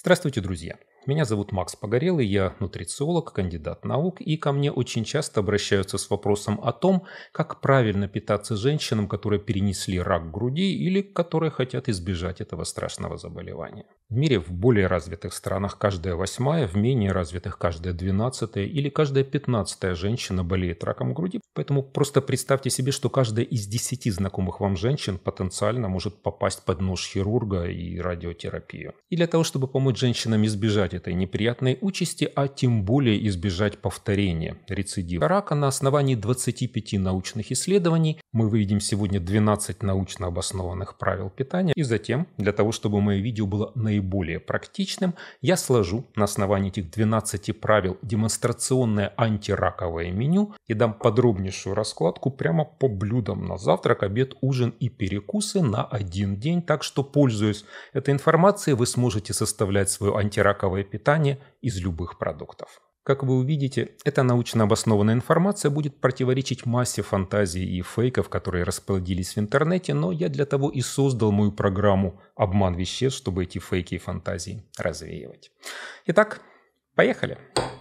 Здравствуйте, друзья! Меня зовут Макс Погорелый, я нутрициолог, кандидат наук, и ко мне очень часто обращаются с вопросом о том, как правильно питаться женщинам, которые перенесли рак груди или которые хотят избежать этого страшного заболевания. В мире в более развитых странах каждая восьмая, в менее развитых каждая двенадцатая или каждая пятнадцатая женщина болеет раком груди, поэтому просто представьте себе, что каждая из десяти знакомых вам женщин потенциально может попасть под нож хирурга и радиотерапию. И для того, чтобы помочь женщинам избежать этой неприятной участи, а тем более избежать повторения рецидива рака на основании 25 научных исследований. Мы выведем сегодня 12 научно обоснованных правил питания. И затем, для того, чтобы мое видео было наиболее практичным, я сложу на основании этих 12 правил демонстрационное антираковое меню и дам подробнейшую раскладку прямо по блюдам на завтрак, обед, ужин и перекусы на один день. Так что, пользуясь этой информацией, вы сможете составлять свое антираковое здоровое питание из любых продуктов. Как вы увидите, эта научно обоснованная информация будет противоречить массе фантазий и фейков, которые расплодились в интернете, но я для того и создал мою программу «Обман веществ», чтобы эти фейки и фантазии развеивать. Итак, поехали! Поехали!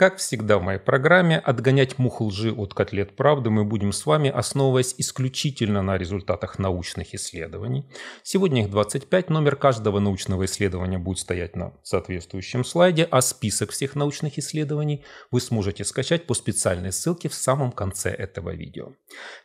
Как всегда в моей программе «Отгонять мух лжи от котлет правды» мы будем с вами, основываясь исключительно на результатах научных исследований. Сегодня их 25, номер каждого научного исследования будет стоять на соответствующем слайде, а список всех научных исследований вы сможете скачать по специальной ссылке в самом конце этого видео.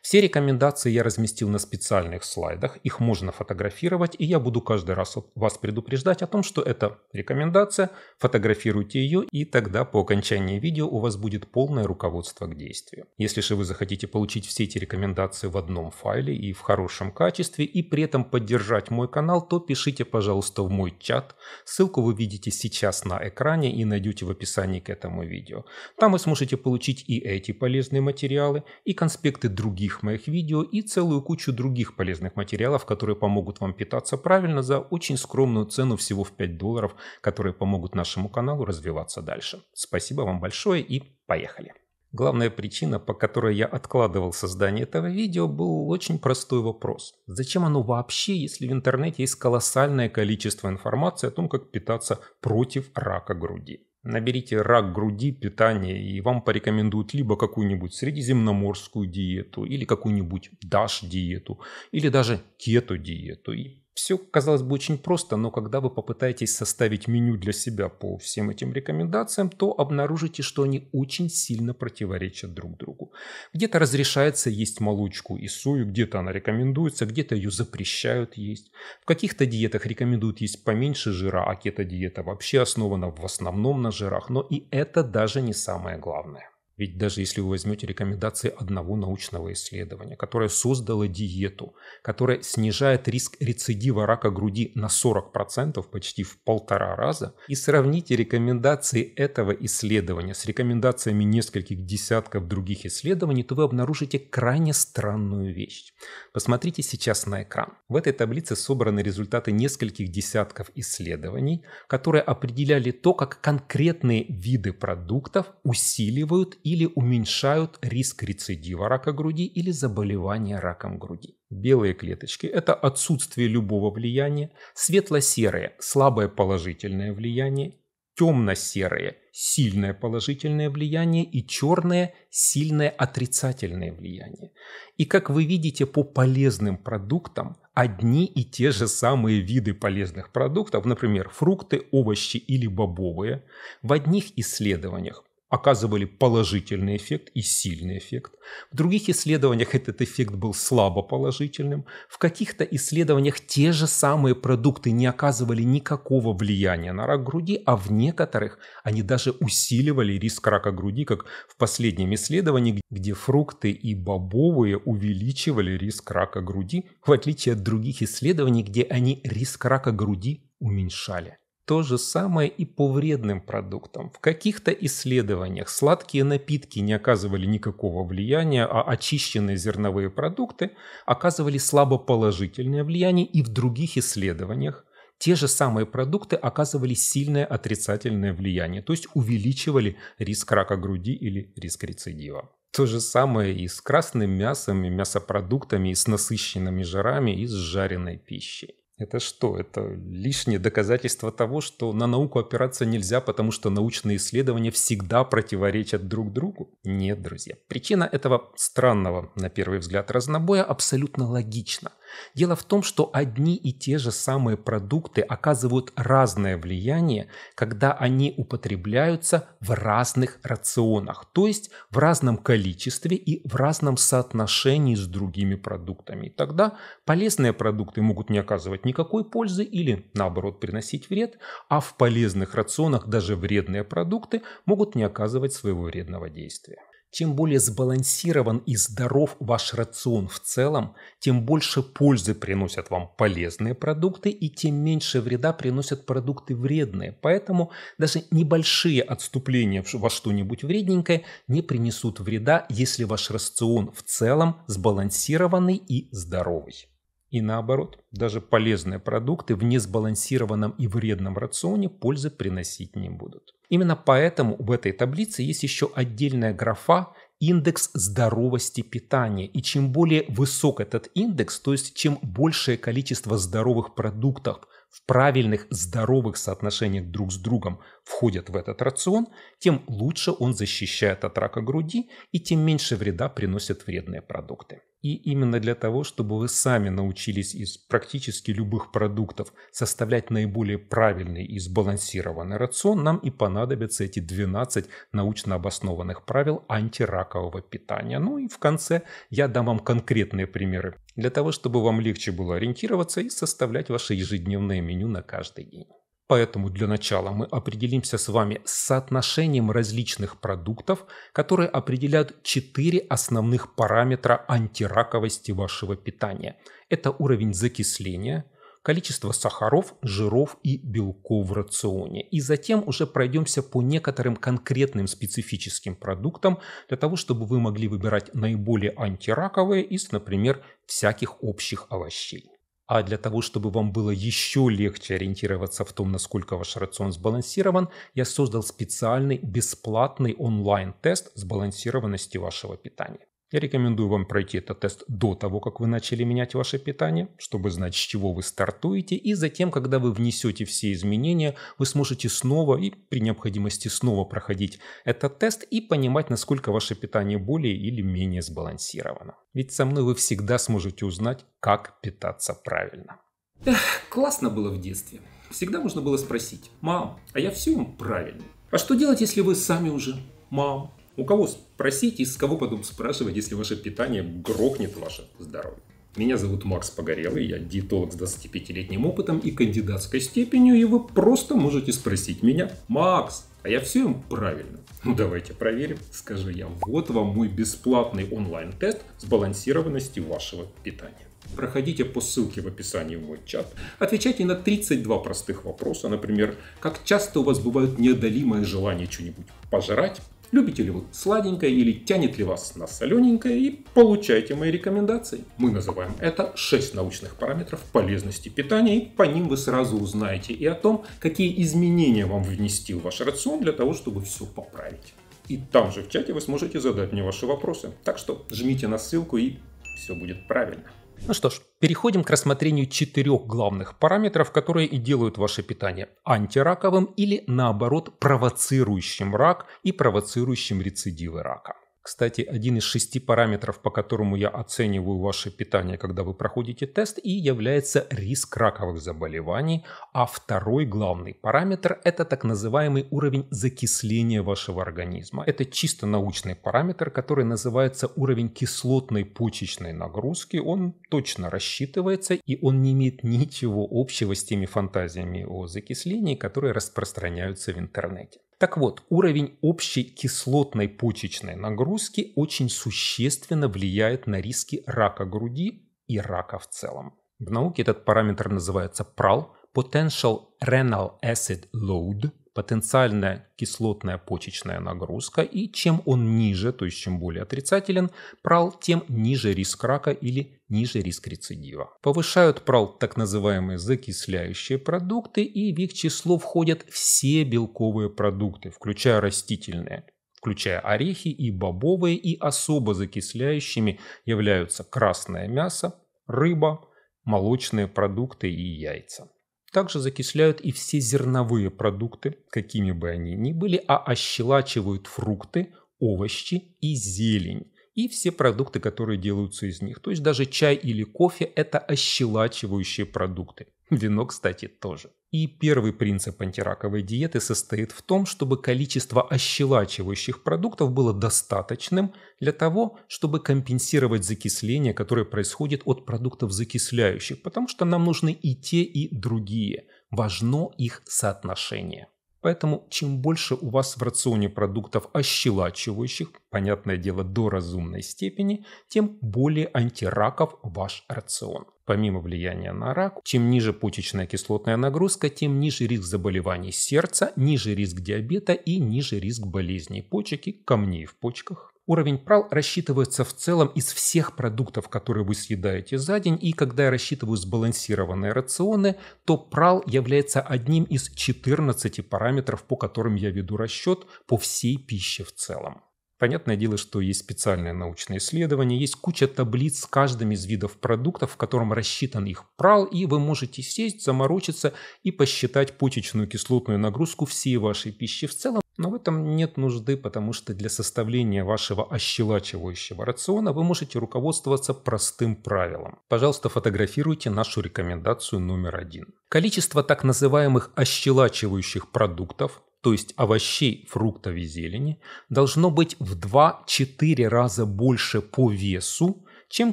Все рекомендации я разместил на специальных слайдах, их можно фотографировать, и я буду каждый раз вас предупреждать о том, что это рекомендация, фотографируйте ее и тогда по окончании описании видео у вас будет полное руководство к действию. Если же вы захотите получить все эти рекомендации в одном файле и в хорошем качестве, и при этом поддержать мой канал, то пишите, пожалуйста, в мой чат. Ссылку вы видите сейчас на экране и найдете в описании к этому видео. Там вы сможете получить и эти полезные материалы, и конспекты других моих видео, и целую кучу других полезных материалов, которые помогут вам питаться правильно за очень скромную цену всего в 5 долларов, которые помогут нашему каналу развиваться дальше. Спасибо вам вам большое и поехали. Главная причина, по которой я откладывал создание этого видео, был очень простой вопрос. Зачем оно вообще, если в интернете есть колоссальное количество информации о том, как питаться против рака груди? Наберите рак груди, питание, и вам порекомендуют либо какую-нибудь средиземноморскую диету, или какую-нибудь DASH-диету, или даже кето-диету. И все, казалось бы, очень просто, но когда вы попытаетесь составить меню для себя по всем этим рекомендациям, то обнаружите, что они очень сильно противоречат друг другу. Где-то разрешается есть молочку и сою, где-то она рекомендуется, где-то ее запрещают есть. В каких-то диетах рекомендуют есть поменьше жира, а кето-диета вообще основана в основном на жирах, но и это даже не самое главное. Ведь даже если вы возьмете рекомендации одного научного исследования, которое создало диету, которая снижает риск рецидива рака груди на 40%, почти в полтора раза, и сравните рекомендации этого исследования с рекомендациями нескольких десятков других исследований, то вы обнаружите крайне странную вещь. Посмотрите сейчас на экран. В этой таблице собраны результаты нескольких десятков исследований, которые определяли то, как конкретные виды продуктов усиливают или уменьшают риск рецидива рака груди или заболевания раком груди. Белые клеточки – это отсутствие любого влияния, светло-серое серые слабое положительное влияние, темно-серое серые сильное положительное влияние и черное – сильное отрицательное влияние. И как вы видите по полезным продуктам, одни и те же самые виды полезных продуктов, например, фрукты, овощи или бобовые, в одних исследованиях оказывали положительный эффект и сильный эффект. В других исследованиях этот эффект был слабо положительным. В каких-то исследованиях те же самые продукты не оказывали никакого влияния на рак груди, а в некоторых они даже усиливали риск рака груди, как в последнем исследовании, где фрукты и бобовые увеличивали риск рака груди, в отличие от других исследований, где они риск рака груди уменьшали. То же самое и по вредным продуктам. В каких-то исследованиях сладкие напитки не оказывали никакого влияния, а очищенные зерновые продукты оказывали слабоположительное влияние, и в других исследованиях те же самые продукты оказывали сильное отрицательное влияние, то есть увеличивали риск рака груди или риск рецидива. То же самое и с красным мясом, и мясопродуктами, и с насыщенными жирами, и с жареной пищей. Это что? Это лишнее доказательство того, что на науку опираться нельзя, потому что научные исследования всегда противоречат друг другу? Нет, друзья. Причина этого странного, на первый взгляд, разнобоя абсолютно логична – Дело в том, что одни и те же самые продукты оказывают разное влияние, когда они употребляются в разных рационах, то есть в разном количестве и в разном соотношении с другими продуктами. Тогда полезные продукты могут не оказывать никакой пользы или, наоборот, приносить вред, а в полезных рационах даже вредные продукты могут не оказывать своего вредного действия. Чем более сбалансирован и здоров ваш рацион в целом, тем больше пользы приносят вам полезные продукты и тем меньше вреда приносят продукты вредные. Поэтому даже небольшие отступления во что-нибудь вредненькое не принесут вреда, если ваш рацион в целом сбалансированный и здоровый. И наоборот, даже полезные продукты в несбалансированном и вредном рационе пользы приносить не будут. Именно поэтому в этой таблице есть еще отдельная графа индекс здоровости питания. И чем более высок этот индекс, то есть чем большее количество здоровых продуктов в правильных здоровых соотношениях друг с другом входят в этот рацион, тем лучше он защищает от рака груди и тем меньше вреда приносят вредные продукты. И именно для того, чтобы вы сами научились из практически любых продуктов составлять наиболее правильный и сбалансированный рацион, нам и понадобятся эти 12 научно обоснованных правил антиракового питания. Ну и в конце я дам вам конкретные примеры для того, чтобы вам легче было ориентироваться и составлять ваше ежедневное меню на каждый день. Поэтому для начала мы определимся с вами с соотношением различных продуктов, которые определяют четыре основных параметра антираковости вашего питания. Это уровень закисления, количество сахаров, жиров и белков в рационе. И затем уже пройдемся по некоторым конкретным специфическим продуктам для того, чтобы вы могли выбирать наиболее антираковые из, например, всяких общих овощей. А для того, чтобы вам было еще легче ориентироваться в том, насколько ваш рацион сбалансирован, я создал специальный бесплатный онлайн-тест сбалансированности вашего питания. Я рекомендую вам пройти этот тест до того, как вы начали менять ваше питание, чтобы знать, с чего вы стартуете, и затем, когда вы внесете все изменения, вы сможете снова и при необходимости снова проходить этот тест и понимать, насколько ваше питание более или менее сбалансировано. Ведь со мной вы всегда сможете узнать, как питаться правильно. Эх, классно было в детстве. Всегда можно было спросить, мам, а я все правильно. А что делать, если вы сами уже, мам, у кого спросить и с кого потом спрашивать, если ваше питание грохнет ваше здоровье? Меня зовут Макс Погорелый, я диетолог с 25-летним опытом и кандидатской степенью, и вы просто можете спросить меня, Макс, а я все им правильно? Ну давайте проверим, скажу я. Вот вам мой бесплатный онлайн-тест сбалансированности вашего питания. Проходите по ссылке в описании в мой чат. Отвечайте на 32 простых вопроса. Например, как часто у вас бывают неодолимое желание что-нибудь пожрать, Любите ли вы сладенькое или тянет ли вас на солененькое и получайте мои рекомендации. Мы называем это 6 научных параметров полезности питания и по ним вы сразу узнаете и о том, какие изменения вам внести в ваш рацион для того, чтобы все поправить. И там же в чате вы сможете задать мне ваши вопросы. Так что жмите на ссылку и все будет правильно. Ну что ж, переходим к рассмотрению четырех главных параметров, которые и делают ваше питание антираковым или наоборот провоцирующим рак и провоцирующим рецидивы рака. Кстати, один из шести параметров, по которому я оцениваю ваше питание, когда вы проходите тест, и является риск раковых заболеваний. А второй главный параметр – это так называемый уровень закисления вашего организма. Это чисто научный параметр, который называется уровень кислотной почечной нагрузки. Он точно рассчитывается, и он не имеет ничего общего с теми фантазиями о закислении, которые распространяются в интернете. Так вот, уровень общей кислотной почечной нагрузки очень существенно влияет на риски рака груди и рака в целом. В науке этот параметр называется PRAL – Potential Renal Acid Load – потенциальная кислотная почечная нагрузка, и чем он ниже, то есть чем более отрицателен прал, тем ниже риск рака или ниже риск рецидива. Повышают прал так называемые закисляющие продукты, и в их число входят все белковые продукты, включая растительные включая орехи и бобовые, и особо закисляющими являются красное мясо, рыба, молочные продукты и яйца. Также закисляют и все зерновые продукты, какими бы они ни были, а ощелачивают фрукты, овощи и зелень. И все продукты, которые делаются из них. То есть даже чай или кофе – это ощелачивающие продукты. Вино, кстати, тоже. И первый принцип антираковой диеты состоит в том, чтобы количество ощелачивающих продуктов было достаточным для того, чтобы компенсировать закисление, которое происходит от продуктов закисляющих, потому что нам нужны и те, и другие. Важно их соотношение. Поэтому чем больше у вас в рационе продуктов ощелачивающих, понятное дело, до разумной степени, тем более антираков ваш рацион. Помимо влияния на рак, чем ниже почечная кислотная нагрузка, тем ниже риск заболеваний сердца, ниже риск диабета и ниже риск болезней почек и камней в почках. Уровень прал рассчитывается в целом из всех продуктов, которые вы съедаете за день, и когда я рассчитываю сбалансированные рационы, то прал является одним из 14 параметров, по которым я веду расчет по всей пище в целом. Понятное дело, что есть специальные научные исследования, есть куча таблиц с каждым из видов продуктов, в котором рассчитан их прал, и вы можете сесть, заморочиться и посчитать почечную кислотную нагрузку всей вашей пищи в целом, но в этом нет нужды, потому что для составления вашего ощелачивающего рациона вы можете руководствоваться простым правилом. Пожалуйста, фотографируйте нашу рекомендацию номер один. Количество так называемых ощелачивающих продуктов, то есть овощей, фруктов и зелени, должно быть в 2-4 раза больше по весу, чем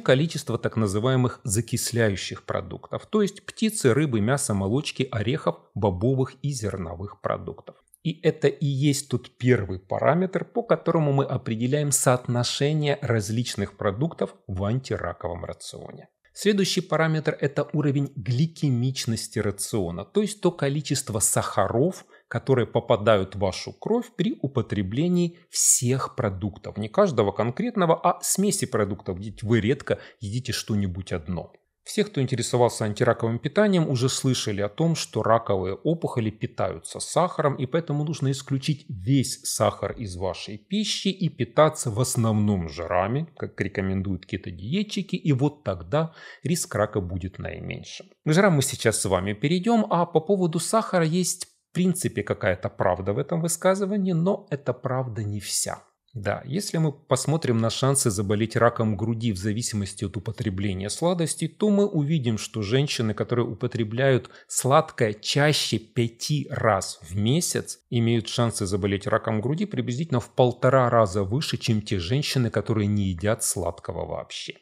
количество так называемых закисляющих продуктов, то есть птицы, рыбы, мясо, молочки, орехов, бобовых и зерновых продуктов. И это и есть тот первый параметр, по которому мы определяем соотношение различных продуктов в антираковом рационе. Следующий параметр – это уровень гликемичности рациона, то есть то количество сахаров, которые попадают в вашу кровь при употреблении всех продуктов. Не каждого конкретного, а смеси продуктов, ведь вы редко едите что-нибудь одно. Все, кто интересовался антираковым питанием, уже слышали о том, что раковые опухоли питаются сахаром, и поэтому нужно исключить весь сахар из вашей пищи и питаться в основном жирами, как рекомендуют кето диетчики, и вот тогда риск рака будет наименьшим. К жирам мы сейчас с вами перейдем, а по поводу сахара есть в принципе какая-то правда в этом высказывании, но эта правда не вся. Да, если мы посмотрим на шансы заболеть раком груди в зависимости от употребления сладостей, то мы увидим, что женщины, которые употребляют сладкое чаще пяти раз в месяц, имеют шансы заболеть раком груди приблизительно в полтора раза выше, чем те женщины, которые не едят сладкого вообще.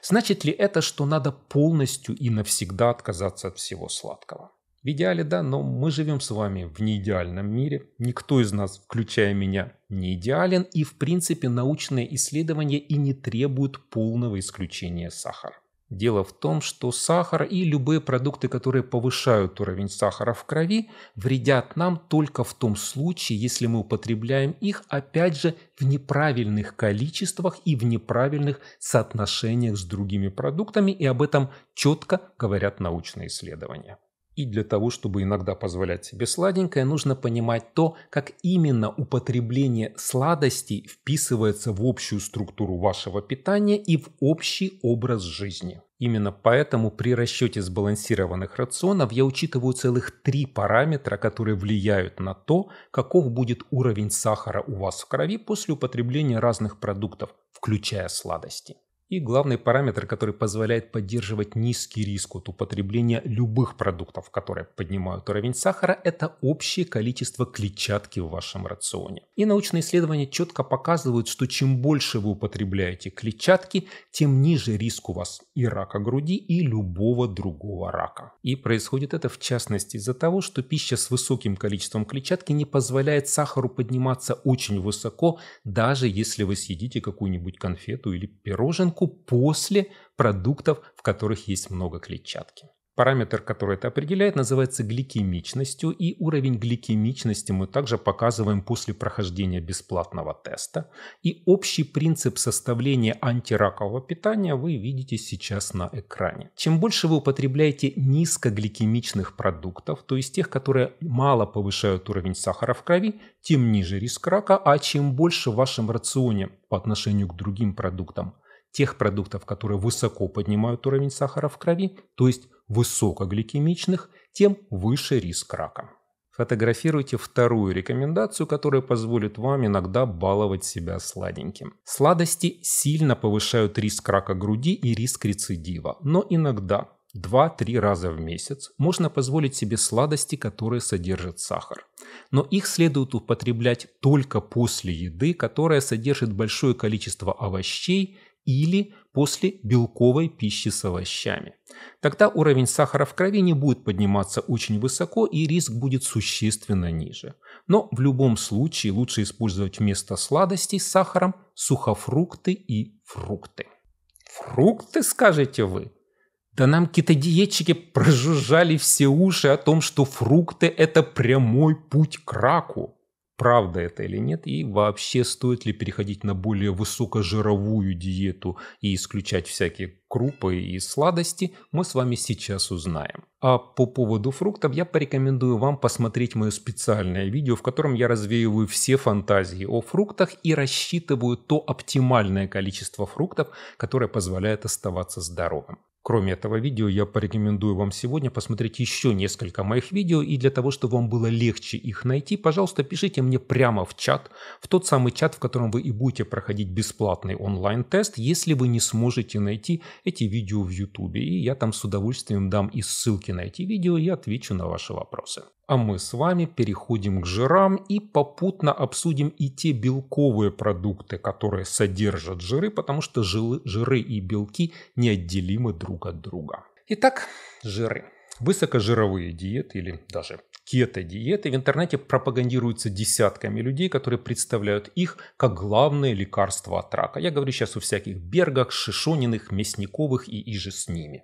Значит ли это, что надо полностью и навсегда отказаться от всего сладкого? В идеале, да, но мы живем с вами в неидеальном мире. Никто из нас, включая меня, не идеален. И, в принципе, научные исследования и не требуют полного исключения сахара. Дело в том, что сахар и любые продукты, которые повышают уровень сахара в крови, вредят нам только в том случае, если мы употребляем их, опять же, в неправильных количествах и в неправильных соотношениях с другими продуктами. И об этом четко говорят научные исследования. И для того, чтобы иногда позволять себе сладенькое, нужно понимать то, как именно употребление сладостей вписывается в общую структуру вашего питания и в общий образ жизни. Именно поэтому при расчете сбалансированных рационов я учитываю целых три параметра, которые влияют на то, каков будет уровень сахара у вас в крови после употребления разных продуктов, включая сладости. И главный параметр, который позволяет поддерживать низкий риск от употребления любых продуктов, которые поднимают уровень сахара, это общее количество клетчатки в вашем рационе. И научные исследования четко показывают, что чем больше вы употребляете клетчатки, тем ниже риск у вас и рака груди, и любого другого рака. И происходит это в частности из-за того, что пища с высоким количеством клетчатки не позволяет сахару подниматься очень высоко, даже если вы съедите какую-нибудь конфету или пироженку, оценку после продуктов, в которых есть много клетчатки. Параметр, который это определяет, называется гликемичностью, и уровень гликемичности мы также показываем после прохождения бесплатного теста. И общий принцип составления антиракового питания вы видите сейчас на экране. Чем больше вы употребляете низкогликемичных продуктов, то есть тех, которые мало повышают уровень сахара в крови, тем ниже риск рака, а чем больше в вашем рационе по отношению к другим продуктам тех продуктов, которые высоко поднимают уровень сахара в крови, то есть высокогликемичных, тем выше риск рака. Фотографируйте вторую рекомендацию, которая позволит вам иногда баловать себя сладеньким. Сладости сильно повышают риск рака груди и риск рецидива, но иногда 2-3 раза в месяц можно позволить себе сладости, которые содержат сахар. Но их следует употреблять только после еды, которая содержит большое количество овощей, или после белковой пищи с овощами. Тогда уровень сахара в крови не будет подниматься очень высоко и риск будет существенно ниже. Но в любом случае лучше использовать вместо сладостей с сахаром сухофрукты и фрукты. Фрукты, скажете вы? Да нам кетодиетчики прожужжали все уши о том, что фрукты – это прямой путь к раку правда это или нет, и вообще стоит ли переходить на более высокожировую диету и исключать всякие крупы и сладости, мы с вами сейчас узнаем. А по поводу фруктов я порекомендую вам посмотреть мое специальное видео, в котором я развеиваю все фантазии о фруктах и рассчитываю то оптимальное количество фруктов, которое позволяет оставаться здоровым. Кроме этого видео, я порекомендую вам сегодня посмотреть еще несколько моих видео, и для того, чтобы вам было легче их найти, пожалуйста, пишите мне прямо в чат, в тот самый чат, в котором вы и будете проходить бесплатный онлайн-тест, если вы не сможете найти эти видео в YouTube. И я там с удовольствием дам и ссылки на эти видео и отвечу на ваши вопросы. А мы с вами переходим к жирам и попутно обсудим и те белковые продукты, которые содержат жиры, потому что жиры и белки неотделимы друг друг от друга. Итак, жиры. Высокожировые диеты или даже кето-диеты в интернете пропагандируются десятками людей, которые представляют их как главное лекарство от рака. Я говорю сейчас о всяких Бергах, Шишониных, Мясниковых и иже с ними.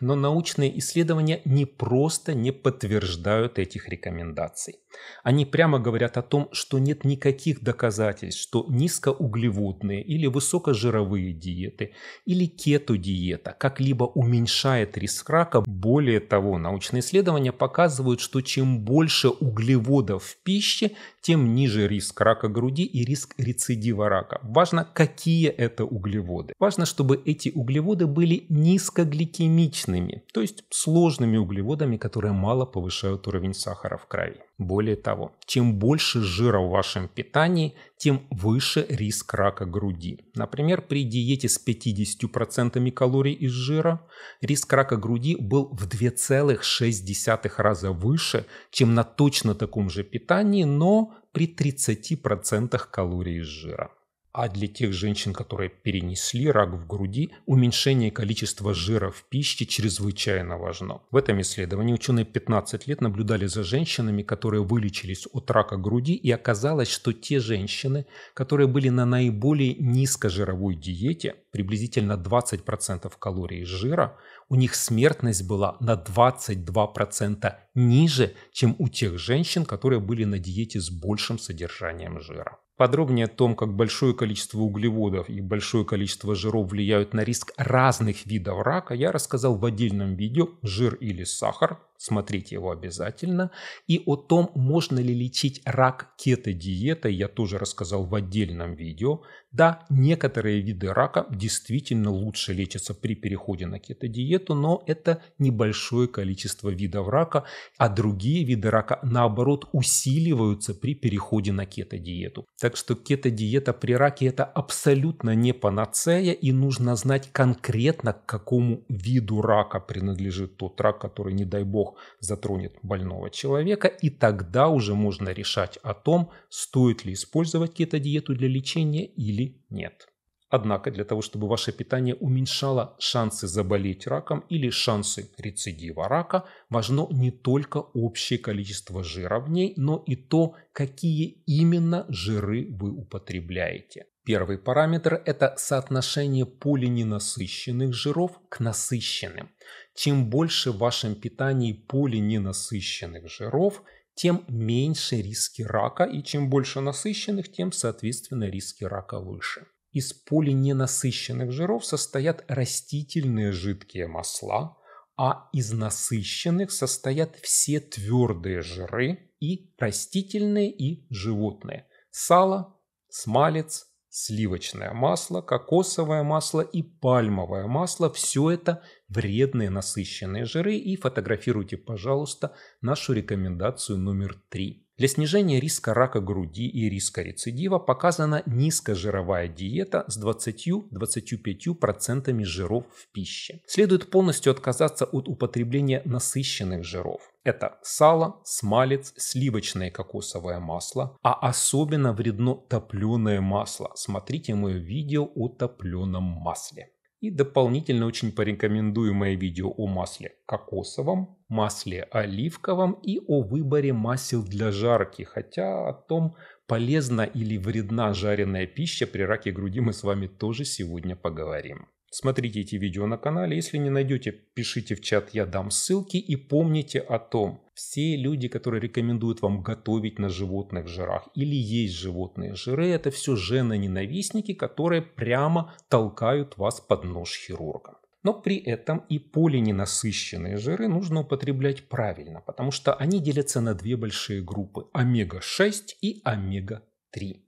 Но научные исследования не просто не подтверждают этих рекомендаций. Они прямо говорят о том, что нет никаких доказательств, что низкоуглеводные или высокожировые диеты или кето-диета как-либо уменьшает риск рака. Более того, научные исследования показывают, что чем больше углеводов в пище, тем ниже риск рака груди и риск рецидива рака. Важно, какие это углеводы. Важно, чтобы эти углеводы были низкогликемичными, то есть сложными углеводами, которые мало повышают уровень сахара в крови. Более того, чем больше жира в вашем питании, тем выше риск рака груди. Например, при диете с 50% калорий из жира риск рака груди был в 2,6 раза выше, чем на точно таком же питании, но при 30% калорий из жира. А для тех женщин, которые перенесли рак в груди, уменьшение количества жира в пище чрезвычайно важно. В этом исследовании ученые 15 лет наблюдали за женщинами, которые вылечились от рака груди, и оказалось, что те женщины, которые были на наиболее низкожировой диете, приблизительно 20% калорий жира, у них смертность была на 22% ниже, чем у тех женщин, которые были на диете с большим содержанием жира. Подробнее о том, как большое количество углеводов и большое количество жиров влияют на риск разных видов рака, я рассказал в отдельном видео «Жир или сахар», смотрите его обязательно. И о том, можно ли лечить рак кето-диетой, я тоже рассказал в отдельном видео. Да, некоторые виды рака действительно лучше лечатся при переходе на кето-диету, но это небольшое количество видов рака, а другие виды рака, наоборот, усиливаются при переходе на кето-диету. Так что кето-диета при раке – это абсолютно не панацея, и нужно знать конкретно, к какому виду рака принадлежит тот рак, который, не дай бог, затронет больного человека, и тогда уже можно решать о том, стоит ли использовать кето диету для лечения или нет. Однако для того, чтобы ваше питание уменьшало шансы заболеть раком или шансы рецидива рака, важно не только общее количество жира в ней, но и то, какие именно жиры вы употребляете. Первый параметр – это соотношение полиненасыщенных жиров к насыщенным. Чем больше в вашем питании полиненасыщенных жиров, тем меньше риски рака, и чем больше насыщенных, тем, соответственно, риски рака выше. Из полиненасыщенных жиров состоят растительные жидкие масла, а из насыщенных состоят все твердые жиры и растительные, и животные – сало, смалец, Сливочное масло, кокосовое масло и пальмовое масло – все это вредные насыщенные жиры. И фотографируйте, пожалуйста, нашу рекомендацию номер три. Для снижения риска рака груди и риска рецидива показана низкожировая диета с 20-25% жиров в пище. Следует полностью отказаться от употребления насыщенных жиров. Это сало, смалец, сливочное кокосовое масло, а особенно вредно топленое масло. Смотрите мое видео о топленом масле. И дополнительно очень порекомендую порекомендуемое видео о масле кокосовом, масле оливковом и о выборе масел для жарки. Хотя о том, полезна или вредна жареная пища при раке груди, мы с вами тоже сегодня поговорим. Смотрите эти видео на канале. Если не найдете, пишите в чат, я дам ссылки. И помните о том, все люди, которые рекомендуют вам готовить на животных жирах или есть животные жиры, это все жены-ненавистники, которые прямо толкают вас под нож хирурга. Но при этом и полиненасыщенные жиры нужно употреблять правильно, потому что они делятся на две большие группы – омега-6 и омега-3.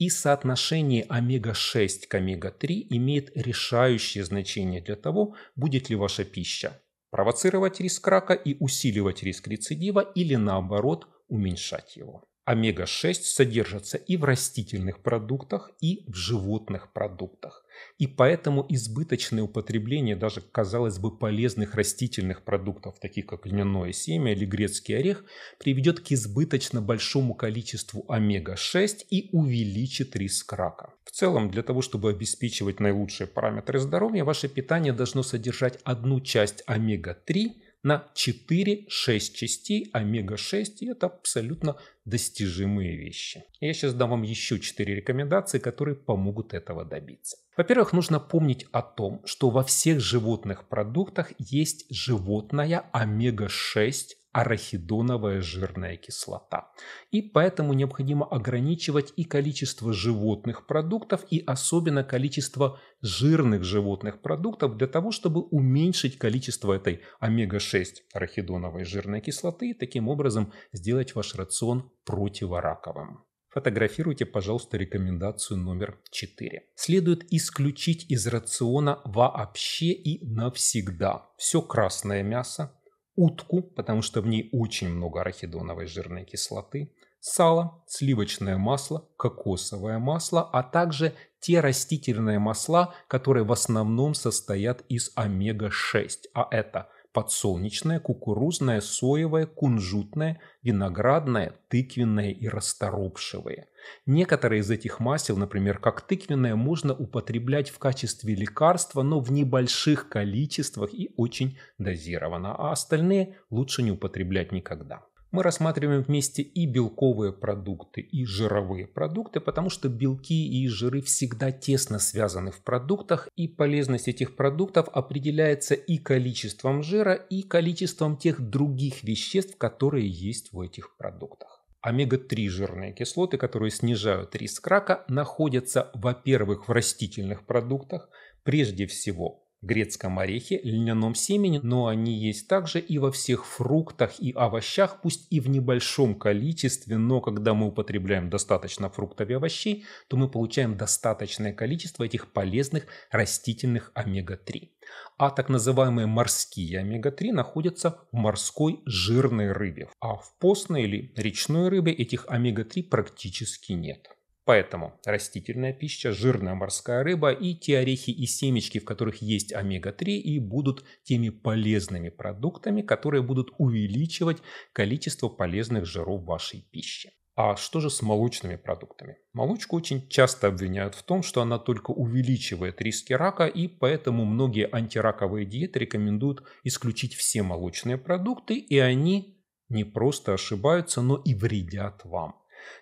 И соотношение омега-6 к омега-3 имеет решающее значение для того, будет ли ваша пища провоцировать риск рака и усиливать риск рецидива или наоборот уменьшать его омега-6 содержится и в растительных продуктах, и в животных продуктах. И поэтому избыточное употребление даже, казалось бы, полезных растительных продуктов, таких как льняное семя или грецкий орех, приведет к избыточно большому количеству омега-6 и увеличит риск рака. В целом, для того, чтобы обеспечивать наилучшие параметры здоровья, ваше питание должно содержать одну часть омега-3, на 4-6 частей омега-6, и это абсолютно достижимые вещи. Я сейчас дам вам еще 4 рекомендации, которые помогут этого добиться. Во-первых, нужно помнить о том, что во всех животных продуктах есть животная омега-6 арахидоновая жирная кислота. И поэтому необходимо ограничивать и количество животных продуктов, и особенно количество жирных животных продуктов для того, чтобы уменьшить количество этой омега-6 арахидоновой жирной кислоты и таким образом сделать ваш рацион противораковым. Фотографируйте, пожалуйста, рекомендацию номер 4. Следует исключить из рациона вообще и навсегда все красное мясо, утку, потому что в ней очень много арахидоновой жирной кислоты, сало, сливочное масло, кокосовое масло, а также те растительные масла, которые в основном состоят из омега-6, а это – подсолнечное, кукурузное, соевое, кунжутное, виноградное, тыквенное и расторопшевое. Некоторые из этих масел, например, как тыквенное, можно употреблять в качестве лекарства, но в небольших количествах и очень дозированно, а остальные лучше не употреблять никогда мы рассматриваем вместе и белковые продукты, и жировые продукты, потому что белки и жиры всегда тесно связаны в продуктах, и полезность этих продуктов определяется и количеством жира, и количеством тех других веществ, которые есть в этих продуктах. Омега-3 жирные кислоты, которые снижают риск рака, находятся, во-первых, в растительных продуктах, прежде всего грецком орехе, льняном семени, но они есть также и во всех фруктах и овощах, пусть и в небольшом количестве, но когда мы употребляем достаточно фруктов и овощей, то мы получаем достаточное количество этих полезных растительных омега-3. А так называемые морские омега-3 находятся в морской жирной рыбе, а в постной или речной рыбе этих омега-3 практически нет. Поэтому растительная пища, жирная морская рыба и те орехи и семечки, в которых есть омега-3, и будут теми полезными продуктами, которые будут увеличивать количество полезных жиров вашей пищи. А что же с молочными продуктами? Молочку очень часто обвиняют в том, что она только увеличивает риски рака, и поэтому многие антираковые диеты рекомендуют исключить все молочные продукты, и они не просто ошибаются, но и вредят вам.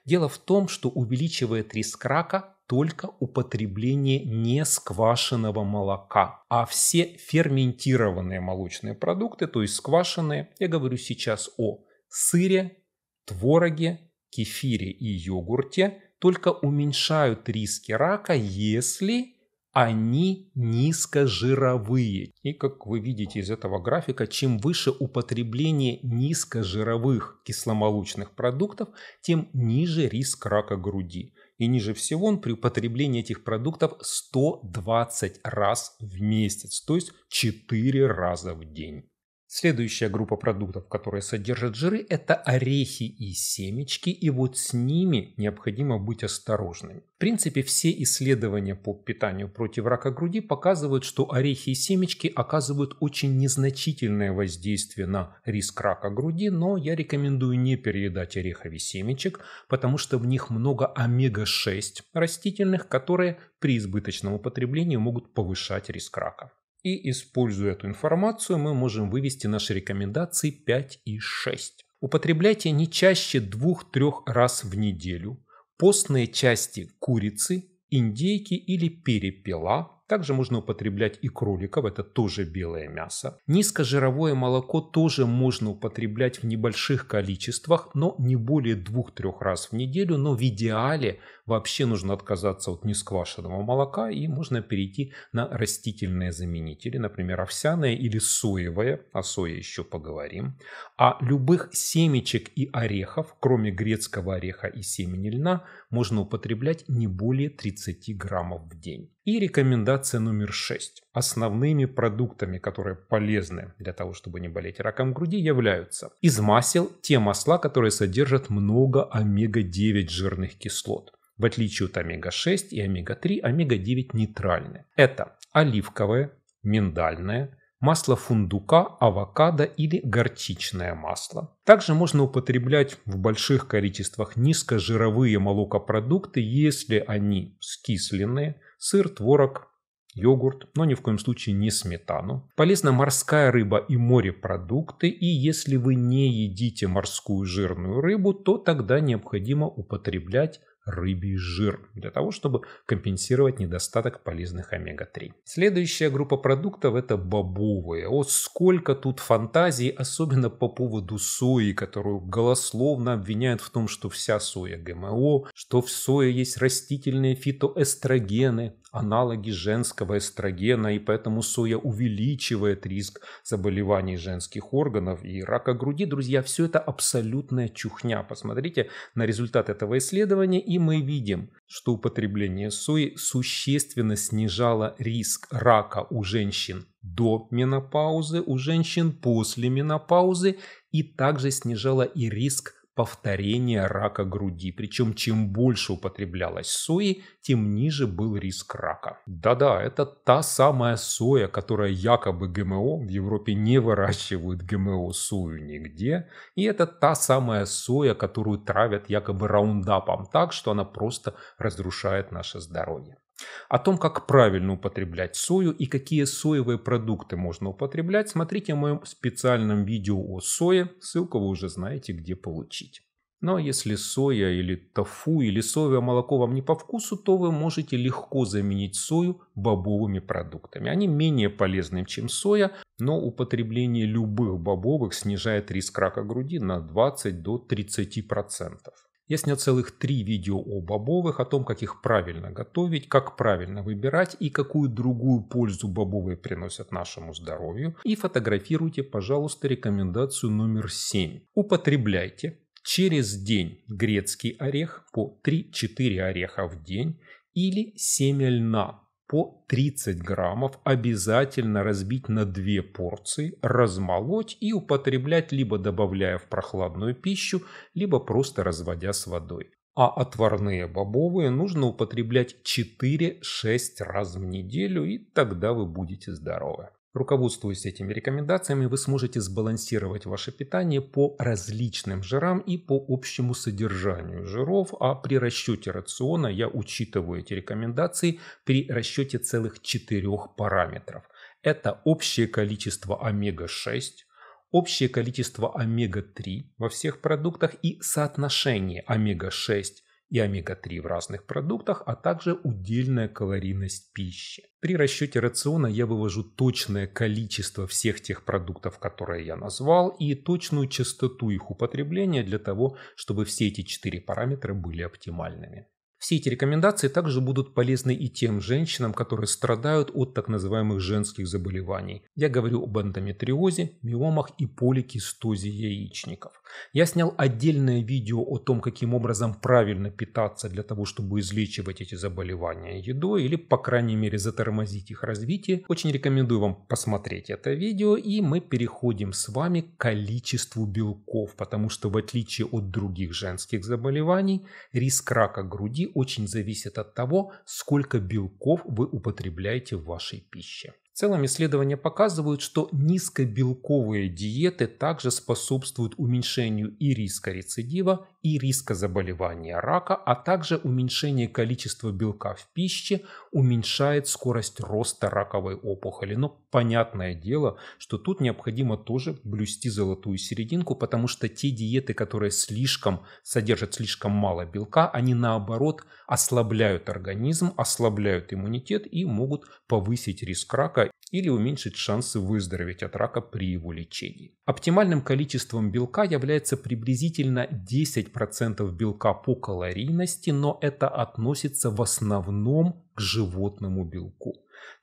Дело в том, что увеличивает риск рака только употребление не сквашенного молока, а все ферментированные молочные продукты, то есть сквашенные, я говорю сейчас о сыре, твороге, кефире и йогурте, только уменьшают риски рака, если они низкожировые. И как вы видите из этого графика, чем выше употребление низкожировых кисломолочных продуктов, тем ниже риск рака груди. И ниже всего он при употреблении этих продуктов 120 раз в месяц, то есть 4 раза в день. Следующая группа продуктов, которые содержат жиры, это орехи и семечки, и вот с ними необходимо быть осторожными. В принципе, все исследования по питанию против рака груди показывают, что орехи и семечки оказывают очень незначительное воздействие на риск рака груди, но я рекомендую не переедать орехов и семечек, потому что в них много омега-6 растительных, которые при избыточном употреблении могут повышать риск рака. И используя эту информацию, мы можем вывести наши рекомендации 5 и 6. Употребляйте не чаще 2-3 раз в неделю постные части курицы, индейки или перепела – также можно употреблять и кроликов, это тоже белое мясо. Низкожировое молоко тоже можно употреблять в небольших количествах, но не более 2-3 раз в неделю, но в идеале вообще нужно отказаться от несквашенного молока и можно перейти на растительные заменители, например, овсяное или соевое, о сое еще поговорим. А любых семечек и орехов, кроме грецкого ореха и семени льна, можно употреблять не более 30 граммов в день. И рекомендация номер 6. Основными продуктами, которые полезны для того, чтобы не болеть раком груди, являются из масел те масла, которые содержат много омега-9 жирных кислот. В отличие от омега-6 и омега-3, омега-9 нейтральны. Это оливковое, миндальное, масло фундука, авокадо или горчичное масло. Также можно употреблять в больших количествах низкожировые молокопродукты, если они скисленные, сыр, творог, йогурт, но ни в коем случае не сметану. Полезна морская рыба и морепродукты, и если вы не едите морскую жирную рыбу, то тогда необходимо употреблять рыбий жир для того, чтобы компенсировать недостаток полезных омега-3. Следующая группа продуктов – это бобовые. О, сколько тут фантазий, особенно по поводу сои, которую голословно обвиняют в том, что вся соя ГМО, что в сое есть растительные фитоэстрогены, аналоги женского эстрогена, и поэтому соя увеличивает риск заболеваний женских органов и рака груди. Друзья, все это абсолютная чухня. Посмотрите на результат этого исследования и мы видим, что употребление сои существенно снижало риск рака у женщин до менопаузы, у женщин после менопаузы и также снижало и риск повторения рака груди. Причем чем больше употреблялась сои, тем ниже был риск рака. Да-да, это та самая соя, которая якобы ГМО. В Европе не выращивают ГМО сою нигде. И это та самая соя, которую травят якобы раундапом так, что она просто разрушает наше здоровье. О том, как правильно употреблять сою и какие соевые продукты можно употреблять, смотрите в моем специальном видео о сое, ссылку вы уже знаете, где получить. Но ну, а если соя или тофу или соевое молоко вам не по вкусу, то вы можете легко заменить сою бобовыми продуктами. Они менее полезны, чем соя, но употребление любых бобовых снижает риск рака груди на 20 до 30 процентов. Я снял целых три видео о бобовых, о том, как их правильно готовить, как правильно выбирать и какую другую пользу бобовые приносят нашему здоровью. И фотографируйте, пожалуйста, рекомендацию номер 7. Употребляйте через день грецкий орех по 3-4 ореха в день или семя льна по 30 граммов обязательно разбить на две порции, размолоть и употреблять либо добавляя в прохладную пищу, либо просто разводя с водой. А отварные бобовые нужно употреблять 4-6 раз в неделю, и тогда вы будете здоровы. Руководствуясь этими рекомендациями, вы сможете сбалансировать ваше питание по различным жирам и по общему содержанию жиров, а при расчете рациона я учитываю эти рекомендации при расчете целых четырех параметров. Это общее количество омега-6, общее количество омега-3 во всех продуктах и соотношение омега-6 и омега-3 в разных продуктах, а также удельная калорийность пищи. При расчете рациона я вывожу точное количество всех тех продуктов, которые я назвал, и точную частоту их употребления для того, чтобы все эти четыре параметра были оптимальными. Все эти рекомендации также будут полезны и тем женщинам, которые страдают от так называемых женских заболеваний. Я говорю об эндометриозе, миомах и поликистозе яичников. Я снял отдельное видео о том, каким образом правильно питаться для того, чтобы излечивать эти заболевания едой или, по крайней мере, затормозить их развитие. Очень рекомендую вам посмотреть это видео. И мы переходим с вами к количеству белков, потому что в отличие от других женских заболеваний, риск рака груди очень зависит от того, сколько белков вы употребляете в вашей пище. В целом исследования показывают, что низкобелковые диеты также способствуют уменьшению и риска рецидива, и риска заболевания рака, а также уменьшение количества белка в пище уменьшает скорость роста раковой опухоли. Но понятное дело, что тут необходимо тоже блюсти золотую серединку, потому что те диеты, которые слишком содержат слишком мало белка, они наоборот ослабляют организм, ослабляют иммунитет и могут повысить риск рака или уменьшить шансы выздороветь от рака при его лечении. Оптимальным количеством белка является приблизительно 10% белка по калорийности, но это относится в основном к животному белку.